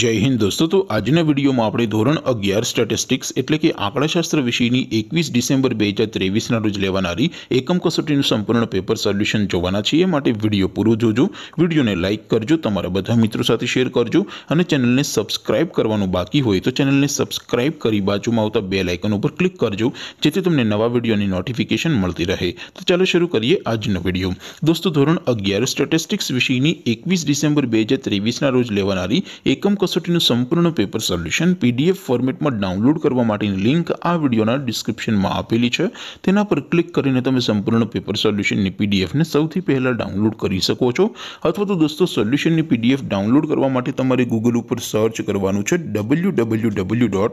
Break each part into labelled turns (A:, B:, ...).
A: जय हिंद दोस्तों तो आज ने वीडियो में आपड़े ધોરણ 11 स्टैटिस्टिक्स એટલે કે આંકડાશાસ્ત્ર વિષયની 21 ડિસેમ્બર 2023 ના રોજ લેવાણ આવી એકમ કસોટીનું સંપૂર્ણ પેપર સોલ્યુશન જોવાના છે માટે વિડિયો પૂરું જોજો વિડિયોને લાઈક કરજો તમારા બધા મિત્રો સાથે શેર કરજો અને ચેનલને સબ્સ્ક્રાઇબ કરવાનો બાકી હોય તો ચેનલને સબ્સ્ક્રાઇબ કરી બાજુમાં આવતો બેલ આઇકન ઉપર ક્લિક કરજો જેથી તમને નવા વીડિયોની નોટિફિકેશન મળતી રહે તો ચાલો શરૂ કરીએ આજનો વિડિયો दोस्तों ધોરણ 11 स्टैटिस्टिक्स વિષયની 21 ડિસેમ્બર 2023 ના રોજ લેવાણ આવી એકમ કોસોટિનો સંપૂર્ણ પેપર સોલ્યુશન પીડીએફ ફોર્મેટમાં ડાઉનલોડ કરવા માટેની લિંક આ વિડિયોના ડિસ્ક્રિપ્શનમાં આપેલી છે તેના પર ક્લિક કરીને તમે સંપૂર્ણ પેપર સોલ્યુશનની પીડીએફ ને સૌથી પહેલા ડાઉનલોડ કરી શકો છો અથવા તો દોસ્તો સોલ્યુશનની પીડીએફ ડાઉનલોડ કરવા માટે તમારે Google ઉપર સર્ચ કરવાનું છે www.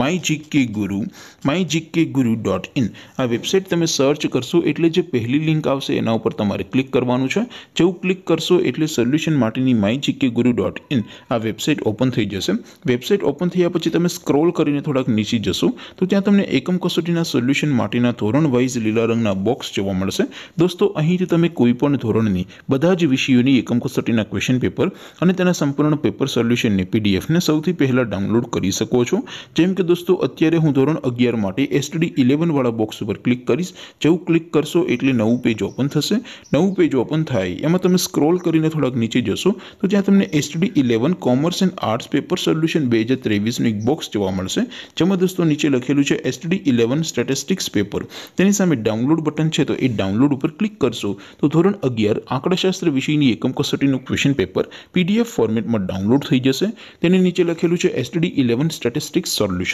A: mygkguru.in mygkguru.in આ વેબસાઈટ તમે સર્ચ કરશો એટલે જે પહેલી લિંક આવશે એના ઉપર તમારે ક્લિક કરવાનું છે જેઉ ક્લિક કરશો એટલે સોલ્યુશન માટીની mygkguru.in આ વેબસાઈટ ઓપન થઈ જશે વેબસાઈટ ઓપન થયા પછી તમે સ્ક્રોલ કરીને થોડક નીચે જશો તો ત્યાં તમને એકમ કસોટીના સોલ્યુશન માટીના ધોરણ વાઇઝ લીલા રંગના બોક્સ જોવા મળશે દોસ્તો અહીંથી તમે કોઈપણ ધોરણની બધા જ વિષયોની એકમ કસોટીના ક્વેશ્ચન પેપર અને તેના સંપૂર્ણ પેપર સોલ્યુશન ને પીડીએફ ને સૌથી પહેલા ડાઉનલોડ કરી શકો છો જેમ દોસ્તો અત્યારે હું ધોરણ 11 માટે STD 11 વાળો બોક્સ પર ક્લિક કરિસ જેવું ક્લિક કરશો એટલે નવું પેજ ઓપન થશે નવું પેજ ઓપન થાય એમાં તમે સ્ક્રોલ કરીને થોડક નીચે જશો તો ત્યાં તમને STD 11 commerce and arts paper solution 2023 નો એક બોક્સ જોવા મળશે જેમાં દોસ્તો નીચે લખેલું છે STD 11 સ્ટેટિસ્ટિક્સ પેપર તેની સામે ડાઉનલોડ બટન છે તો એ ડાઉનલોડ ઉપર ક્લિક કરશો તો ધોરણ 11 આંકડાશાસ્ત્ર વિષયની એકમ કસોટીનું ક્વેશ્ચન પેપર PDF ફોર્મેટમાં ડાઉનલોડ થઈ જશે તેની નીચે લખેલું છે STD 11 સ્ટેટિસ્ટિક્સ સોલ્યુશન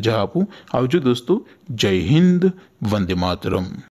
A: मिर्जा आपू आवजो दोस्तों जय हिंद वंदे मातरम